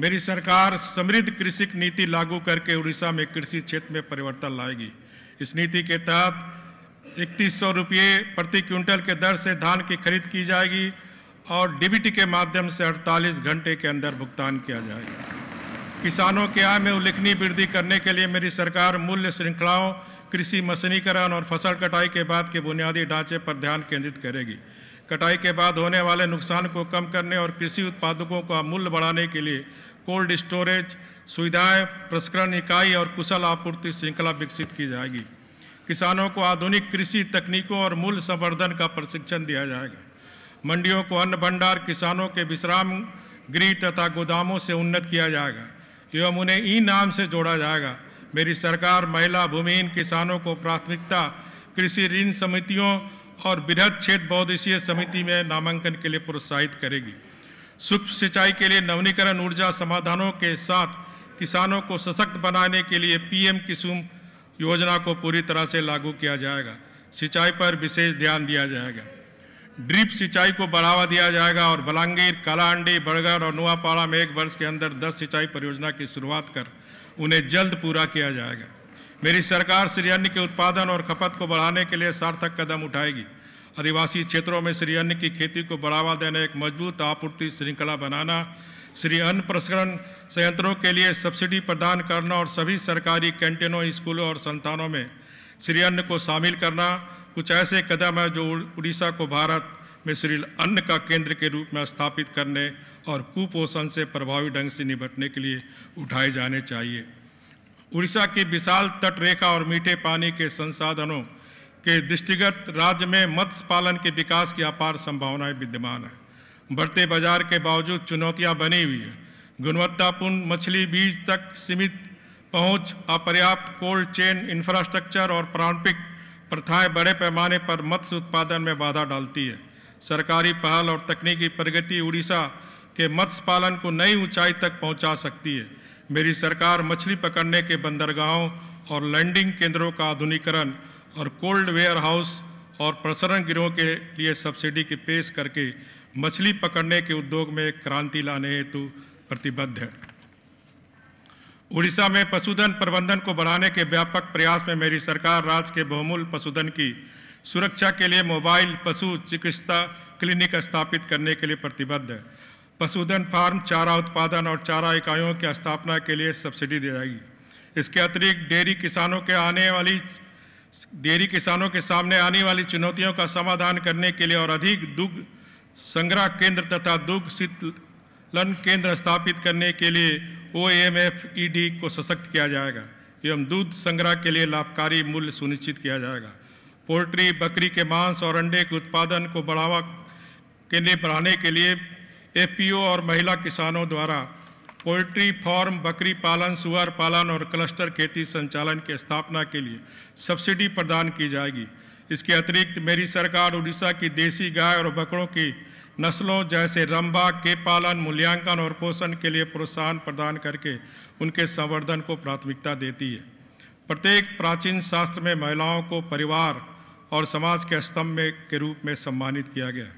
मेरी सरकार समृद्ध कृषि नीति लागू करके उड़ीसा में कृषि क्षेत्र में परिवर्तन लाएगी इस नीति के तहत इकतीस सौ रुपये प्रति क्विंटल के दर से धान की खरीद की जाएगी और डीबीटी के माध्यम से 48 घंटे के अंदर भुगतान किया जाएगा किसानों के आय में उल्लेखनीय वृद्धि करने के लिए मेरी सरकार मूल्य श्रृंखलाओं कृषि मशीनीकरण और फसल कटाई के बाद के बुनियादी ढांचे पर ध्यान केंद्रित करेगी कटाई के बाद होने वाले नुकसान को कम करने और कृषि उत्पादकों का मूल्य बढ़ाने के लिए कोल्ड स्टोरेज सुविधाएं, प्रसंस्करण इकाई और कुशल आपूर्ति श्रृंखला विकसित की जाएगी किसानों को आधुनिक कृषि तकनीकों और मूल्य संवर्धन का प्रशिक्षण दिया जाएगा मंडियों को अन्न भंडार किसानों के विश्राम गृह तथा गोदामों से उन्नत किया जाएगा एवं उन्हें ई नाम से जोड़ा जाएगा मेरी सरकार महिला भूमिहीन किसानों को प्राथमिकता कृषि ऋण समितियों और बृहद क्षेत्र बहुदेशीय समिति में नामांकन के लिए प्रोत्साहित करेगी सूक्ष्म सिंचाई के लिए नवनीकरण ऊर्जा समाधानों के साथ किसानों को सशक्त बनाने के लिए पीएम किसुम योजना को पूरी तरह से लागू किया जाएगा सिंचाई पर विशेष ध्यान दिया जाएगा ड्रिप सिंचाई को बढ़ावा दिया जाएगा और बलांगीर कालाहंडी बड़गढ़ और नुआपाड़ा में एक वर्ष के अंदर 10 सिंचाई परियोजना की शुरुआत कर उन्हें जल्द पूरा किया जाएगा मेरी सरकार श्रीअन्न के उत्पादन और खपत को बढ़ाने के लिए सार्थक कदम उठाएगी आदिवासी क्षेत्रों में श्रीअन्न की खेती को बढ़ावा देने एक मजबूत आपूर्ति श्रृंखला बनाना श्री अन्न प्रसंस्करण संयंत्रों के लिए सब्सिडी प्रदान करना और सभी सरकारी कैंटीनों स्कूलों और संस्थानों में श्री अन्न को शामिल करना कुछ ऐसे कदम हैं जो उड़ीसा को भारत में श्री अन्न का केंद्र के रूप में स्थापित करने और कुपोषण से प्रभावी ढंग से निपटने के लिए उठाए जाने चाहिए उड़ीसा की विशाल तट रेखा और मीठे पानी के संसाधनों के दृष्टिगत राज्य में मत्स्य पालन के विकास की अपार संभावनाएं विद्यमान है बढ़ते बाजार के बावजूद चुनौतियां बनी हुई है गुणवत्तापूर्ण मछली बीज तक सीमित पहुंच अपर्याप्त कोल्ड चेन इंफ्रास्ट्रक्चर और पारंपरिक प्रथाएं बड़े पैमाने पर मत्स्य उत्पादन में बाधा डालती है सरकारी पहल और तकनीकी प्रगति उड़ीसा के मत्स्य पालन को नई ऊंचाई तक पहुंचा सकती है मेरी सरकार मछली पकड़ने के बंदरगाहों और लैंडिंग केंद्रों का आधुनिकरण और कोल्ड वेयर हाउस और प्रसरण गिरोह के लिए सब्सिडी की पेश करके मछली पकड़ने के उद्योग में क्रांति लाने हेतु प्रतिबद्ध है उड़ीसा में पशुधन प्रबंधन को बढ़ाने के व्यापक प्रयास में मेरी सरकार राज्य के बहुमूल्य पशुधन की सुरक्षा के लिए मोबाइल पशु चिकित्सा क्लिनिक स्थापित करने के लिए प्रतिबद्ध है पशुधन फार्म चारा उत्पादन और चारा इकाइयों की स्थापना के लिए सब्सिडी दी जाएगी इसके अतिरिक्त डेयरी किसानों के आने वाली डेयरी किसानों के सामने आने वाली चुनौतियों का समाधान करने के लिए और अधिक दुग्ध संग्रह केंद्र तथा दुग्ध शीतलन केंद्र स्थापित करने के लिए O M F E D को सशक्त किया जाएगा एवं दूध संग्रह के लिए लाभकारी मूल्य सुनिश्चित किया जाएगा पोल्ट्री बकरी के मांस और अंडे के उत्पादन को बढ़ावा के लिए बढ़ाने के लिए एपीओ और महिला किसानों द्वारा पोल्ट्री फार्म बकरी पालन सुअर पालन और क्लस्टर खेती संचालन की स्थापना के लिए सब्सिडी प्रदान की जाएगी इसके अतिरिक्त मेरी सरकार उड़ीसा की देसी गाय और बकरों की नस्लों जैसे रंबा के पालन मूल्यांकन और पोषण के लिए प्रोत्साहन प्रदान करके उनके संवर्धन को प्राथमिकता देती है प्रत्येक प्राचीन शास्त्र में महिलाओं को परिवार और समाज के स्तंभ में के रूप में सम्मानित किया गया है